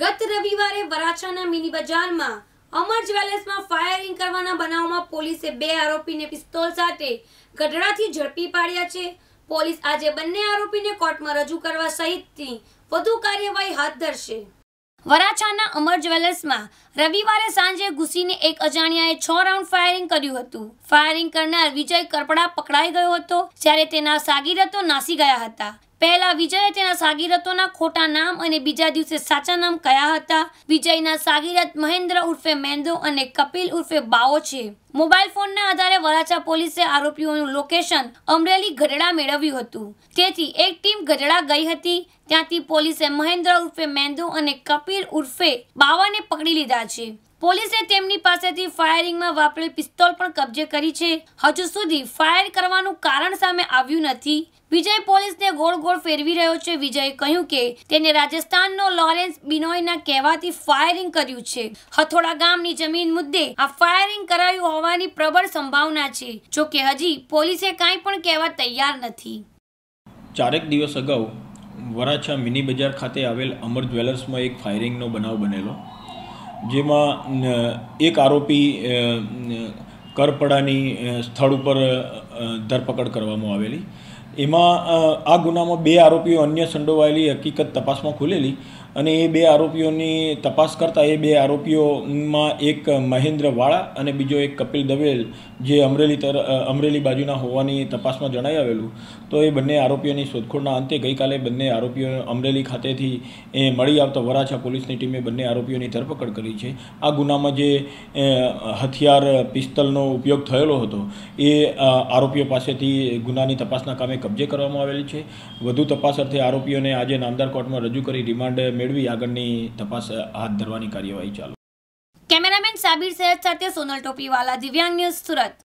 ગત રવિવારે વરાછાના મિની બજારમાં અમર જ્વેલર્સમાં ફાયરિંગ કરવાના બનાવમાં પોલીસે બે આરોપીને પિસ્તોલ સાથે ગઢડાથી ઝડપી પાડ્યા છે પોલીસ આજે બંને આરોપીને કોર્ટમાં રજૂ કરવા સહિતની વધુ કાર્યવાહી હાથ ધરશે વરાછાના અમર જ્વેલર્સમાં રવિવારે સાંજે ઘૂસીને એક અજાણ્યાએ છ રાઉન્ડ ફાયરિંગ કર્યું હતું ફાયરિંગ કરનાર વિજય કરપડા પકડાઈ ગયો હતો જ્યારે તેના સાગીરતો નાસી ગયા હતા પહેલા વિજયે તેના સાગીરતોના ખોટા નામ અને બીજા દિવસે સાચા નામ કયા હતા વિજયના સાગીરત મહેન્દ્ર ઉર્ફે મેંદો અને કપિલ ઉર્ફે બાઓ છે મોબાઈલ ફોનના આધારે વરાછા પોલીસે આરોપીઓનું લોકેશન અમરેલી ગઢડા મેળવ્યું હતું તેથી એક ટીમ ગઢડા ગઈ હતી ત્યાંથી પોલીસે મહેન્દ્ર ઉર્ફે મેંદો અને કપિલ ઉર્ફે બાવાને પકડી લીધા છે પોલીસે તેમની પાસેથી ફાયરિંગમાં વાપરેલ પિસ્તોલ પણ કબજે કરી છે હજુ સુધી ફાયર કરવાનું કારણ સામે આવ્યું નથી વિજય પોલીસને ગોળ ગોળ ફેરવી રહ્યો છે વિજય કહ્યું કે તેને રાજસ્થાનનો લોરેન્સ બિનોયના કહેવાથી ફાયરિંગ કર્યું છે હથોડા ગામની જમીન મુદ્દે આ ફાયરિંગ કરાયું હોવાની પ્રબળ સંભાવના છે જો કે હજી પોલીસે કાંઈ પણ કહેવા તૈયાર નથી ચારેક દિવસ અગાઉ વરાછા મિની બજાર ખાતે આવેલ અમર જ્વેલર્સમાં એક ફાયરિંગનો બનાવ બનેલો જેમાં એક આરોપી કરપડાની સ્થળ ઉપર ધરપકડ કરવામાં આવેલી એમાં આ ગુનામાં બે આરોપીઓ અન્ય સંડોવાયેલી હકીકત તપાસમાં ખુલેલી અને એ બે આરોપીઓની તપાસ કરતાં એ બે આરોપીઓમાં એક મહેન્દ્ર વાળા અને બીજો એક કપિલ દવેલ જે અમરેલી તર અમરેલી બાજુના હોવાની તપાસમાં જણાઈ આવેલું તો એ બંને આરોપીઓની શોધખોળના અંતે ગઈકાલે બંને આરોપીઓ અમરેલી ખાતેથી એ મળી આવતા વરાછા પોલીસની ટીમે બંને આરોપીઓની ધરપકડ કરી છે આ ગુનામાં જે હથિયાર પિસ્તલનો ઉપયોગ થયેલો હતો એ આરોપી આરોપીઓ પાસેથી ગુનાની તપાસના કામે કબજે કરવામાં આવેલી છે વધુ તપાસ અર્થે આરોપીઓને આજે નામદાર કોર્ટમાં રજૂ કરી રિમાન્ડ મેળવી આગળની તપાસ હાથ ધરવાની કાર્યવાહી ચાલુ કેમેરામેન સાબિર સૈયદ સાથે સોનલ ટોપીવાલા દિવ્યાંગ ન્યૂઝ સુરત